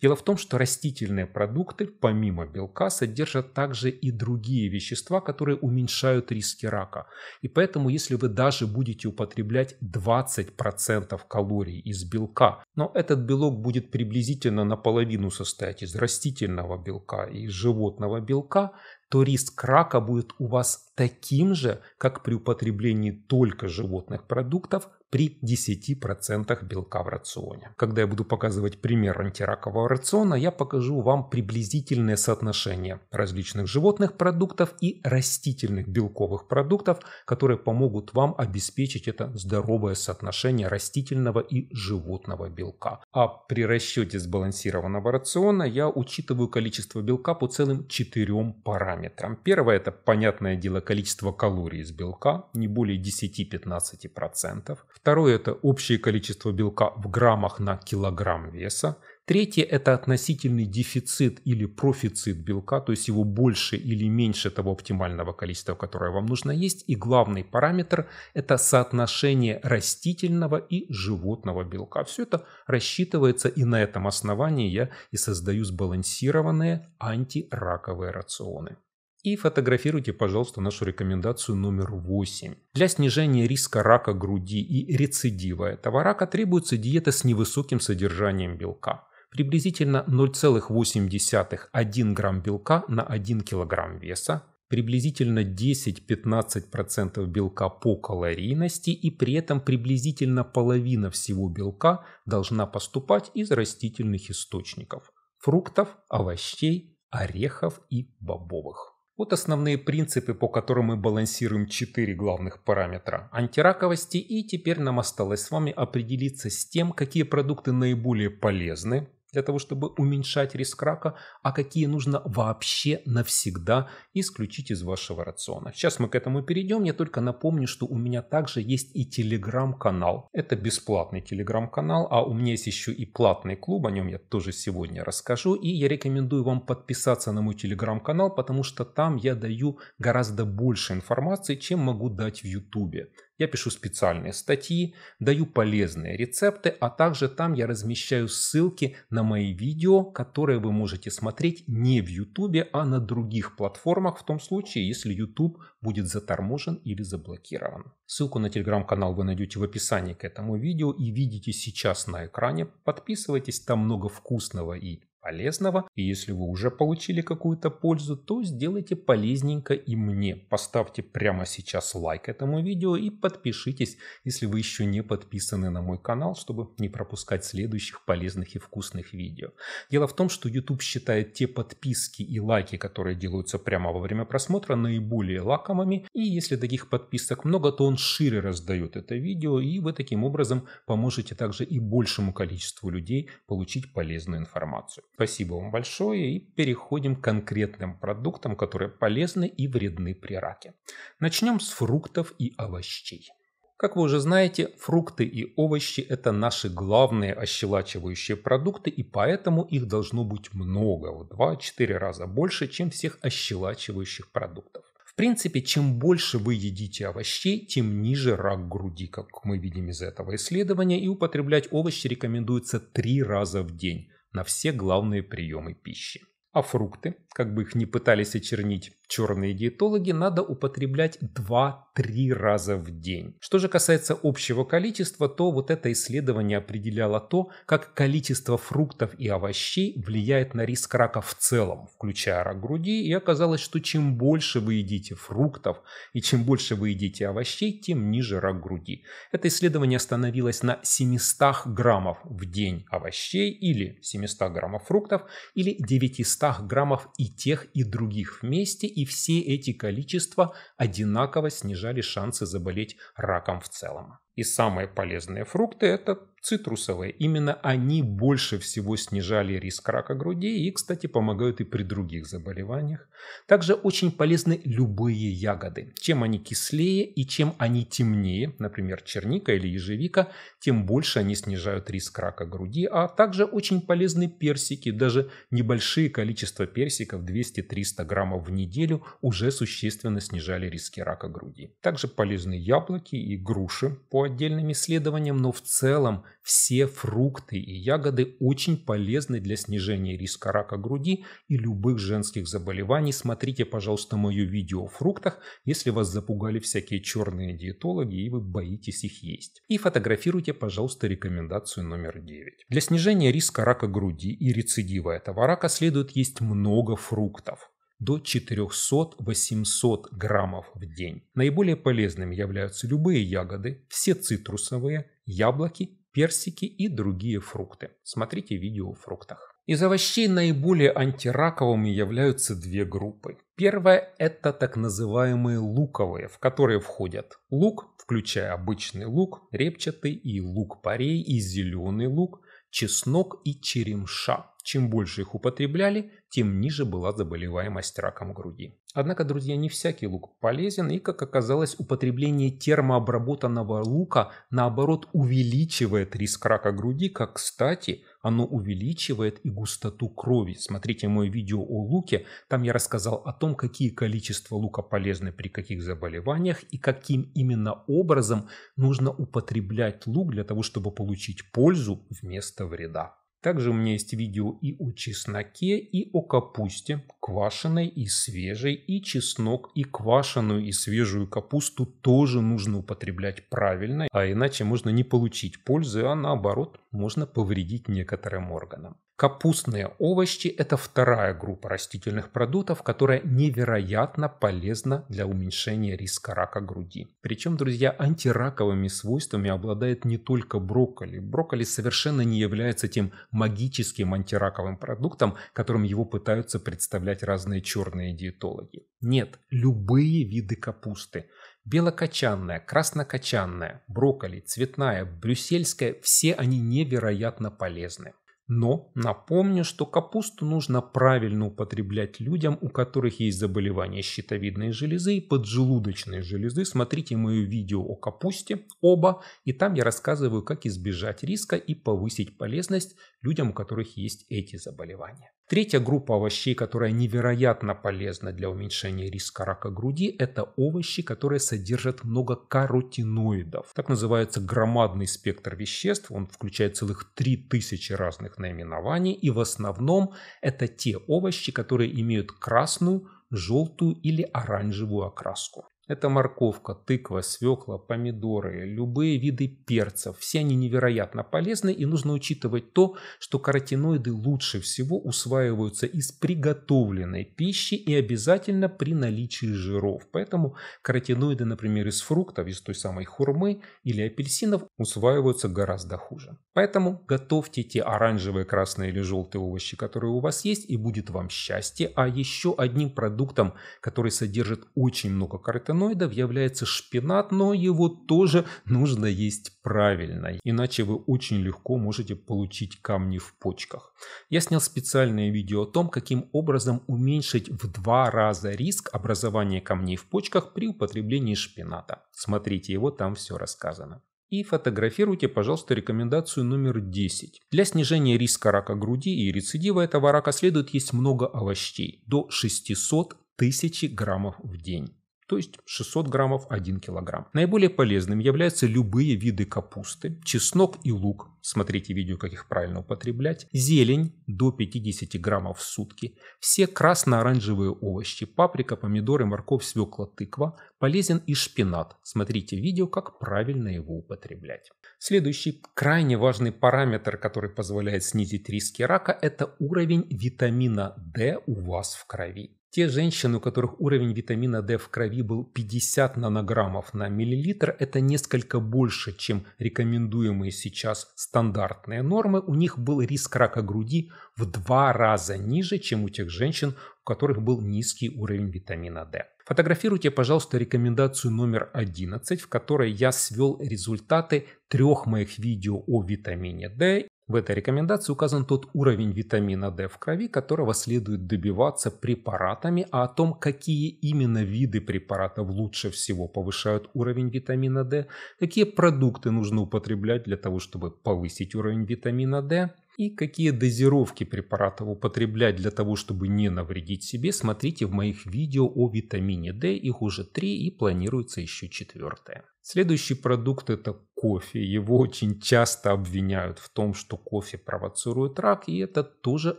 Дело в том, что растительные продукты, помимо белка, содержат также и другие вещества, которые уменьшают риски рака. И поэтому, если вы даже будете употреблять 20% калорий из белка, но этот белок будет приблизительно наполовину состоять из растительного белка и животного белка, то риск рака будет у вас таким же, как при употреблении только животных продуктов при 10% белка в рационе. Когда я буду показывать пример антиракового рациона, я покажу вам приблизительное соотношение различных животных продуктов и растительных белковых продуктов, которые помогут вам обеспечить это здоровое соотношение растительного и животного белка. А при расчете сбалансированного рациона я учитываю количество белка по целым четырем параметрам. Первое – это, понятное дело, количество калорий из белка, не более 10-15%. Второе – это общее количество белка в граммах на килограмм веса. Третье – это относительный дефицит или профицит белка, то есть его больше или меньше того оптимального количества, которое вам нужно есть. И главный параметр – это соотношение растительного и животного белка. Все это рассчитывается, и на этом основании я и создаю сбалансированные антираковые рационы. И фотографируйте, пожалуйста, нашу рекомендацию номер 8. Для снижения риска рака груди и рецидива этого рака требуется диета с невысоким содержанием белка приблизительно 0,8-1 грамм белка на 1 килограмм веса, приблизительно 10-15% белка по калорийности и при этом приблизительно половина всего белка должна поступать из растительных источников – фруктов, овощей, орехов и бобовых. Вот основные принципы, по которым мы балансируем четыре главных параметра антираковости. И теперь нам осталось с вами определиться с тем, какие продукты наиболее полезны для того, чтобы уменьшать риск рака, а какие нужно вообще навсегда исключить из вашего рациона. Сейчас мы к этому перейдем. Я только напомню, что у меня также есть и телеграм-канал. Это бесплатный телеграм-канал, а у меня есть еще и платный клуб, о нем я тоже сегодня расскажу. И я рекомендую вам подписаться на мой телеграм-канал, потому что там я даю гораздо больше информации, чем могу дать в ютубе. Я пишу специальные статьи, даю полезные рецепты, а также там я размещаю ссылки на мои видео, которые вы можете смотреть не в YouTube, а на других платформах, в том случае, если YouTube будет заторможен или заблокирован. Ссылку на телеграм-канал вы найдете в описании к этому видео и видите сейчас на экране. Подписывайтесь, там много вкусного и полезного. И если вы уже получили какую-то пользу, то сделайте полезненько и мне. Поставьте прямо сейчас лайк этому видео и подпишитесь, если вы еще не подписаны на мой канал, чтобы не пропускать следующих полезных и вкусных видео. Дело в том, что YouTube считает те подписки и лайки, которые делаются прямо во время просмотра, наиболее лакомыми. И если таких подписок много, то он шире раздает это видео, и вы таким образом поможете также и большему количеству людей получить полезную информацию. Спасибо вам большое и переходим к конкретным продуктам, которые полезны и вредны при раке. Начнем с фруктов и овощей. Как вы уже знаете, фрукты и овощи – это наши главные ощелачивающие продукты, и поэтому их должно быть много, в 2-4 раза больше, чем всех ощелачивающих продуктов. В принципе, чем больше вы едите овощей, тем ниже рак груди, как мы видим из этого исследования, и употреблять овощи рекомендуется 3 раза в день на все главные приемы пищи. А фрукты, как бы их ни пытались очернить, черные диетологи, надо употреблять 2-3 раза в день. Что же касается общего количества, то вот это исследование определяло то, как количество фруктов и овощей влияет на риск рака в целом, включая рак груди, и оказалось, что чем больше вы едите фруктов и чем больше вы едите овощей, тем ниже рак груди. Это исследование остановилось на 700 граммов в день овощей или 700 граммов фруктов или 900 граммов и тех и других вместе и все эти количества одинаково снижали шансы заболеть раком в целом. И самые полезные фрукты – это цитрусовые. Именно они больше всего снижали риск рака груди и, кстати, помогают и при других заболеваниях. Также очень полезны любые ягоды. Чем они кислее и чем они темнее, например, черника или ежевика, тем больше они снижают риск рака груди. А также очень полезны персики. Даже небольшие количество персиков, 200-300 граммов в неделю, уже существенно снижали риски рака груди. Также полезны яблоки и груши по отдельным исследованиям, но в целом все фрукты и ягоды очень полезны для снижения риска рака груди и любых женских заболеваний. Смотрите, пожалуйста, мое видео о фруктах, если вас запугали всякие черные диетологи и вы боитесь их есть. И фотографируйте, пожалуйста, рекомендацию номер 9. Для снижения риска рака груди и рецидива этого рака следует есть много фруктов до 400-800 граммов в день. Наиболее полезными являются любые ягоды, все цитрусовые, яблоки, персики и другие фрукты. Смотрите видео о фруктах. Из овощей наиболее антираковыми являются две группы. Первая – это так называемые луковые, в которые входят лук, включая обычный лук, репчатый и лук-порей и зеленый лук, чеснок и черемша. Чем больше их употребляли, тем ниже была заболеваемость раком груди. Однако, друзья, не всякий лук полезен, и, как оказалось, употребление термообработанного лука, наоборот, увеличивает риск рака груди, как, кстати, оно увеличивает и густоту крови. Смотрите мое видео о луке, там я рассказал о том, какие количества лука полезны при каких заболеваниях и каким именно образом нужно употреблять лук для того, чтобы получить пользу вместо вреда. Также у меня есть видео и о чесноке, и о капусте, квашеной и свежей, и чеснок, и квашеную и свежую капусту тоже нужно употреблять правильно, а иначе можно не получить пользы, а наоборот можно повредить некоторым органам. Капустные овощи – это вторая группа растительных продуктов, которая невероятно полезна для уменьшения риска рака груди. Причем, друзья, антираковыми свойствами обладает не только брокколи. Брокколи совершенно не является тем магическим антираковым продуктом, которым его пытаются представлять разные черные диетологи. Нет, любые виды капусты Белокочанная, краснокочанная, брокколи, цветная, брюссельская – все они невероятно полезны. Но напомню, что капусту нужно правильно употреблять людям, у которых есть заболевания щитовидной железы и поджелудочной железы. Смотрите мое видео о капусте, оба, и там я рассказываю, как избежать риска и повысить полезность людям, у которых есть эти заболевания. Третья группа овощей, которая невероятно полезна для уменьшения риска рака груди, это овощи, которые содержат много каротиноидов. Так называется громадный спектр веществ, он включает целых 3000 разных наименований, и в основном это те овощи, которые имеют красную, желтую или оранжевую окраску. Это морковка, тыква, свекла, помидоры, любые виды перцев. Все они невероятно полезны и нужно учитывать то, что каротиноиды лучше всего усваиваются из приготовленной пищи и обязательно при наличии жиров. Поэтому каротиноиды, например, из фруктов, из той самой хурмы или апельсинов усваиваются гораздо хуже. Поэтому готовьте те оранжевые, красные или желтые овощи, которые у вас есть, и будет вам счастье. А еще одним продуктом, который содержит очень много каротиноидов, каротиноидов является шпинат, но его тоже нужно есть правильно, иначе вы очень легко можете получить камни в почках. Я снял специальное видео о том, каким образом уменьшить в два раза риск образования камней в почках при употреблении шпината. Смотрите его, там все рассказано. И фотографируйте, пожалуйста, рекомендацию номер 10. Для снижения риска рака груди и рецидива этого рака следует есть много овощей, до 600 тысяч граммов в день то есть 600 граммов 1 килограмм. Наиболее полезным являются любые виды капусты, чеснок и лук, смотрите видео, как их правильно употреблять, зелень до 50 граммов в сутки, все красно-оранжевые овощи, паприка, помидоры, морковь, свекла, тыква, полезен и шпинат, смотрите видео, как правильно его употреблять. Следующий крайне важный параметр, который позволяет снизить риски рака, это уровень витамина D у вас в крови. Те женщины, у которых уровень витамина D в крови был 50 нанограммов на миллилитр, это несколько больше, чем рекомендуемые сейчас стандартные нормы, у них был риск рака груди в два раза ниже, чем у тех женщин, у которых был низкий уровень витамина D. Фотографируйте, пожалуйста, рекомендацию номер 11, в которой я свел результаты трех моих видео о витамине D в этой рекомендации указан тот уровень витамина D в крови, которого следует добиваться препаратами, а о том, какие именно виды препаратов лучше всего повышают уровень витамина D, какие продукты нужно употреблять для того, чтобы повысить уровень витамина D, и какие дозировки препаратов употреблять для того, чтобы не навредить себе, смотрите в моих видео о витамине D, их уже три и планируется еще четвертое. Следующий продукт это кофе. Его очень часто обвиняют в том, что кофе провоцирует рак, и это тоже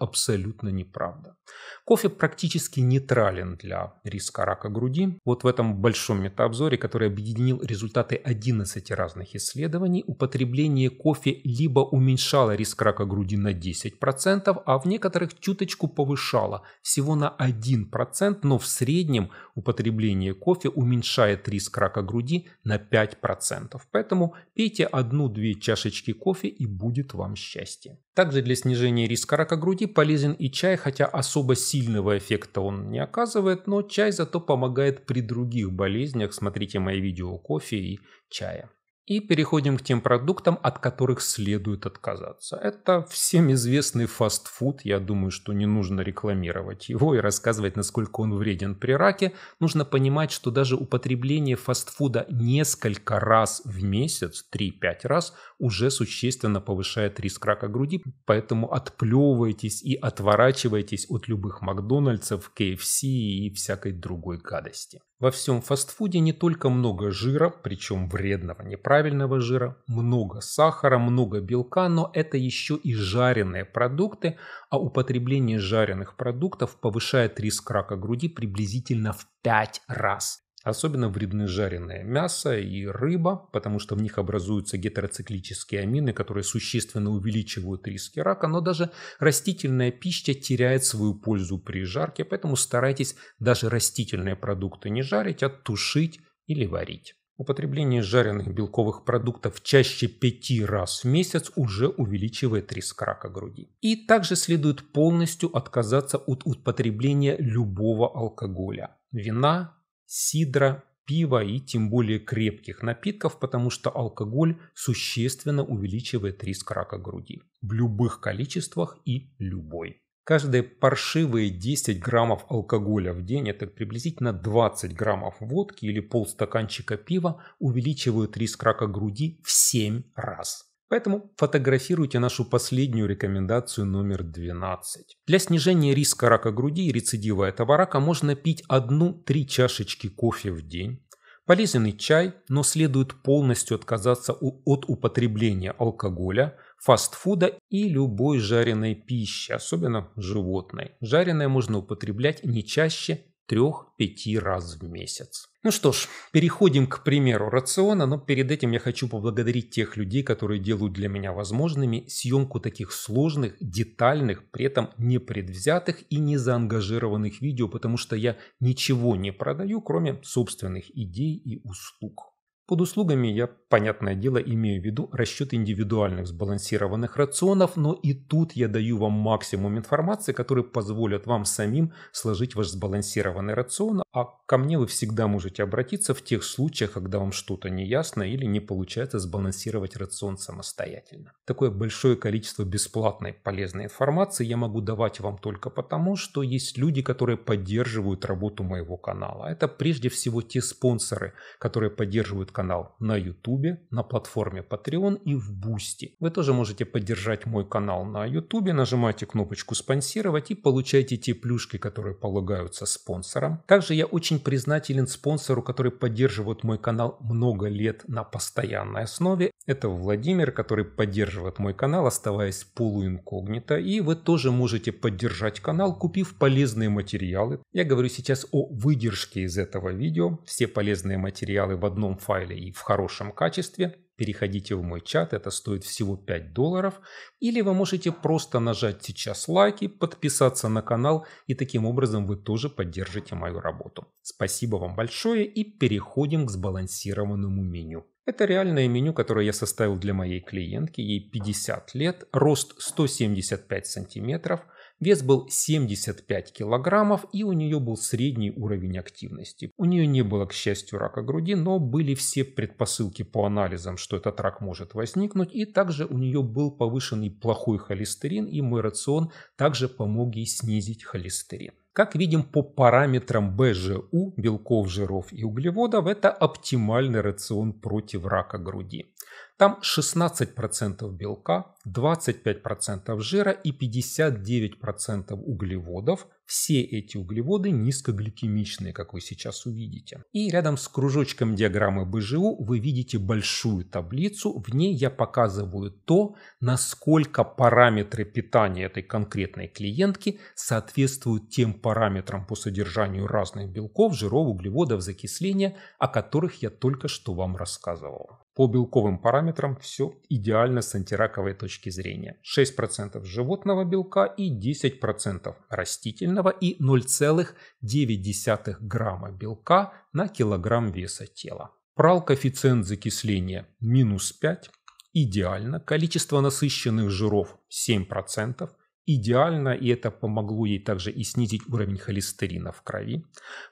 абсолютно неправда. Кофе практически нейтрален для риска рака груди. Вот в этом большом метаобзоре, который объединил результаты 11 разных исследований, употребление кофе либо уменьшало риск рака груди на 10%, а в некоторых чуточку повышало всего на 1%, но в среднем употребление кофе уменьшает риск рака груди на 5%. 5%. Поэтому пейте одну-две чашечки кофе и будет вам счастье. Также для снижения риска рака груди полезен и чай, хотя особо сильного эффекта он не оказывает, но чай зато помогает при других болезнях. Смотрите мои видео о кофе и чае. И переходим к тем продуктам, от которых следует отказаться. Это всем известный фастфуд. Я думаю, что не нужно рекламировать его и рассказывать, насколько он вреден при раке. Нужно понимать, что даже употребление фастфуда несколько раз в месяц, 3-5 раз, уже существенно повышает риск рака груди. Поэтому отплевывайтесь и отворачивайтесь от любых Макдональдсов, КФС и всякой другой гадости. Во всем фастфуде не только много жира, причем вредного, неправильного жира, много сахара, много белка, но это еще и жареные продукты, а употребление жареных продуктов повышает риск рака груди приблизительно в 5 раз. Особенно вредны жареное мясо и рыба, потому что в них образуются гетероциклические амины, которые существенно увеличивают риски рака, но даже растительная пища теряет свою пользу при жарке, поэтому старайтесь даже растительные продукты не жарить, а тушить или варить. Употребление жареных белковых продуктов чаще пяти раз в месяц уже увеличивает риск рака груди. И также следует полностью отказаться от употребления любого алкоголя. Вина, сидра, пива и тем более крепких напитков, потому что алкоголь существенно увеличивает риск рака груди в любых количествах и любой. Каждые паршивые 10 граммов алкоголя в день, это приблизительно 20 граммов водки или полстаканчика пива, увеличивают риск рака груди в 7 раз. Поэтому фотографируйте нашу последнюю рекомендацию номер 12. Для снижения риска рака груди и рецидива этого рака можно пить одну-три чашечки кофе в день. Полезный чай, но следует полностью отказаться от употребления алкоголя, фастфуда и любой жареной пищи, особенно животной. Жареное можно употреблять не чаще трех-пяти раз в месяц. Ну что ж, переходим к примеру рациона, но перед этим я хочу поблагодарить тех людей, которые делают для меня возможными съемку таких сложных, детальных, при этом непредвзятых и не заангажированных видео, потому что я ничего не продаю, кроме собственных идей и услуг. Под услугами я, понятное дело, имею в виду расчет индивидуальных сбалансированных рационов, но и тут я даю вам максимум информации, которые позволят вам самим сложить ваш сбалансированный рацион, а ко мне вы всегда можете обратиться в тех случаях, когда вам что-то не ясно или не получается сбалансировать рацион самостоятельно. Такое большое количество бесплатной полезной информации я могу давать вам только потому, что есть люди, которые поддерживают работу моего канала. Это прежде всего те спонсоры, которые поддерживают канал на YouTube, на платформе Patreon и в Бусти. Вы тоже можете поддержать мой канал на YouTube, нажимайте кнопочку «Спонсировать» и получайте те плюшки, которые полагаются спонсорам. Также я очень признателен спонсору, который поддерживает мой канал много лет на постоянной основе. Это Владимир, который поддерживает мой канал, оставаясь полуинкогнито. И вы тоже можете поддержать канал, купив полезные материалы. Я говорю сейчас о выдержке из этого видео. Все полезные материалы в одном файле файле и в хорошем качестве, переходите в мой чат, это стоит всего 5 долларов, или вы можете просто нажать сейчас лайки, подписаться на канал, и таким образом вы тоже поддержите мою работу. Спасибо вам большое и переходим к сбалансированному меню. Это реальное меню, которое я составил для моей клиентки, ей 50 лет, рост 175 сантиметров – Вес был 75 килограммов, и у нее был средний уровень активности. У нее не было, к счастью, рака груди, но были все предпосылки по анализам, что этот рак может возникнуть, и также у нее был повышенный плохой холестерин, и мой рацион также помог ей снизить холестерин. Как видим по параметрам БЖУ, белков, жиров и углеводов, это оптимальный рацион против рака груди. Там 16% белка, 25% жира и 59% углеводов. Все эти углеводы низкогликемичные, как вы сейчас увидите. И рядом с кружочком диаграммы БЖУ вы видите большую таблицу. В ней я показываю то, насколько параметры питания этой конкретной клиентки соответствуют тем параметрам по содержанию разных белков, жиров, углеводов, закисления, о которых я только что вам рассказывал. По белковым параметрам все идеально с антираковой точки зрения. 6% животного белка и 10% растительного и 0,9 грамма белка на килограмм веса тела. Прал коэффициент закисления минус 5. Идеально. Количество насыщенных жиров 7% идеально, и это помогло ей также и снизить уровень холестерина в крови.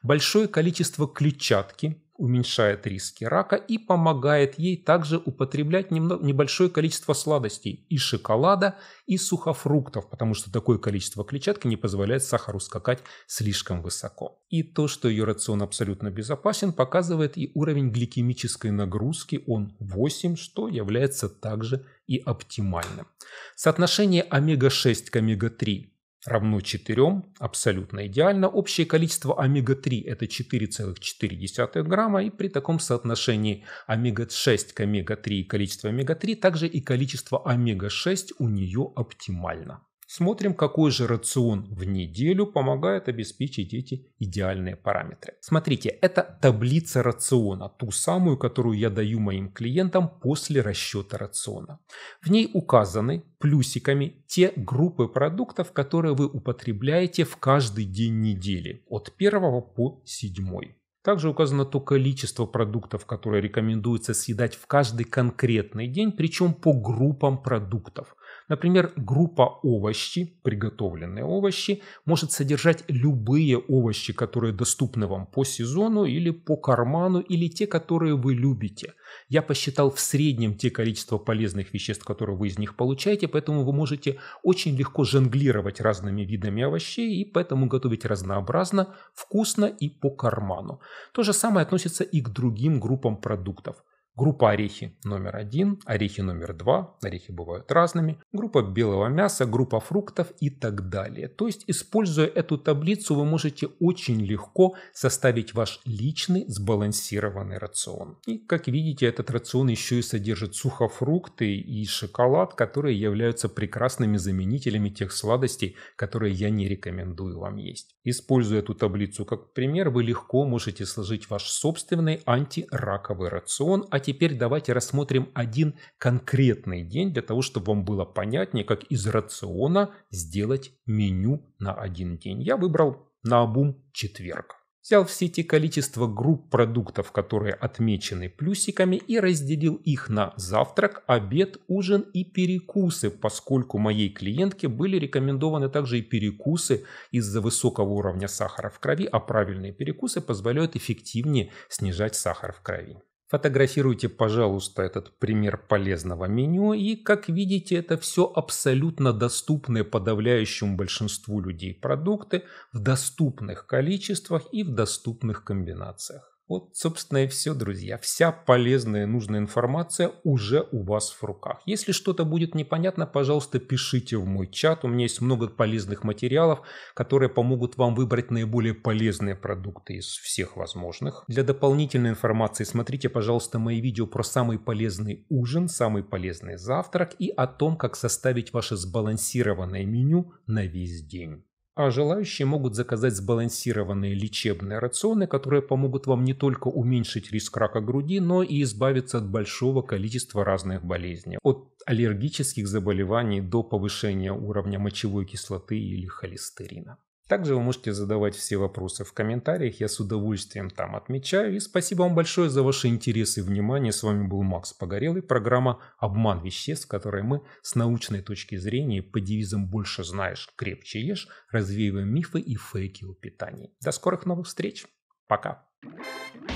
Большое количество клетчатки уменьшает риски рака и помогает ей также употреблять небольшое количество сладостей и шоколада, и сухофруктов, потому что такое количество клетчатки не позволяет сахару скакать слишком высоко. И то, что ее рацион абсолютно безопасен, показывает и уровень гликемической нагрузки, он 8, что является также и оптимальным. Соотношение омега-6 к омега-3 равно 4, абсолютно идеально. Общее количество омега-3 – это 4,4 грамма, и при таком соотношении омега-6 к омега-3 и количество омега-3, также и количество омега-6 у нее оптимально. Смотрим, какой же рацион в неделю помогает обеспечить эти идеальные параметры. Смотрите, это таблица рациона, ту самую, которую я даю моим клиентам после расчета рациона. В ней указаны плюсиками те группы продуктов, которые вы употребляете в каждый день недели, от 1 по 7. Также указано то количество продуктов, которые рекомендуется съедать в каждый конкретный день, причем по группам продуктов. Например, группа овощи, приготовленные овощи, может содержать любые овощи, которые доступны вам по сезону или по карману, или те, которые вы любите. Я посчитал в среднем те количество полезных веществ, которые вы из них получаете, поэтому вы можете очень легко жонглировать разными видами овощей и поэтому готовить разнообразно, вкусно и по карману. То же самое относится и к другим группам продуктов. Группа орехи номер один, орехи номер два, орехи бывают разными, группа белого мяса, группа фруктов и так далее. То есть, используя эту таблицу, вы можете очень легко составить ваш личный сбалансированный рацион. И, как видите, этот рацион еще и содержит сухофрукты и шоколад, которые являются прекрасными заменителями тех сладостей, которые я не рекомендую вам есть. Используя эту таблицу как пример, вы легко можете сложить ваш собственный антираковый рацион, а теперь давайте рассмотрим один конкретный день для того, чтобы вам было понятнее, как из рациона сделать меню на один день. Я выбрал на обум четверг. Взял все эти количество групп продуктов, которые отмечены плюсиками, и разделил их на завтрак, обед, ужин и перекусы, поскольку моей клиентке были рекомендованы также и перекусы из-за высокого уровня сахара в крови, а правильные перекусы позволяют эффективнее снижать сахар в крови. Фотографируйте, пожалуйста, этот пример полезного меню, и, как видите, это все абсолютно доступные подавляющему большинству людей продукты в доступных количествах и в доступных комбинациях. Вот, собственно, и все, друзья. Вся полезная и нужная информация уже у вас в руках. Если что-то будет непонятно, пожалуйста, пишите в мой чат. У меня есть много полезных материалов, которые помогут вам выбрать наиболее полезные продукты из всех возможных. Для дополнительной информации смотрите, пожалуйста, мои видео про самый полезный ужин, самый полезный завтрак и о том, как составить ваше сбалансированное меню на весь день. А желающие могут заказать сбалансированные лечебные рационы, которые помогут вам не только уменьшить риск рака груди, но и избавиться от большого количества разных болезней. От аллергических заболеваний до повышения уровня мочевой кислоты или холестерина. Также вы можете задавать все вопросы в комментариях, я с удовольствием там отмечаю. И спасибо вам большое за ваши интересы и внимание. С вами был Макс Погорелый, программа «Обман веществ», в которой мы с научной точки зрения по девизам «Больше знаешь, крепче ешь» развеиваем мифы и фейки о питании. До скорых новых встреч. Пока.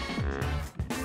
Thank you.